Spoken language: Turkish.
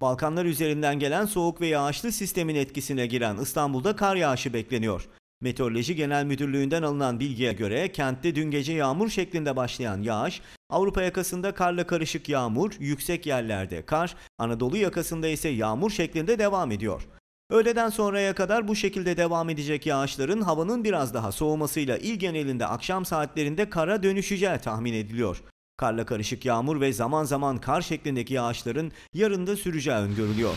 Balkanlar üzerinden gelen soğuk ve yağışlı sistemin etkisine giren İstanbul'da kar yağışı bekleniyor. Meteoroloji Genel Müdürlüğü'nden alınan bilgiye göre kentte dün gece yağmur şeklinde başlayan yağış, Avrupa yakasında karla karışık yağmur, yüksek yerlerde kar, Anadolu yakasında ise yağmur şeklinde devam ediyor. Öğleden sonraya kadar bu şekilde devam edecek yağışların havanın biraz daha soğumasıyla il genelinde akşam saatlerinde kara dönüşeceği tahmin ediliyor. Karla karışık yağmur ve zaman zaman kar şeklindeki yağışların yarın da süreceği öngörülüyor.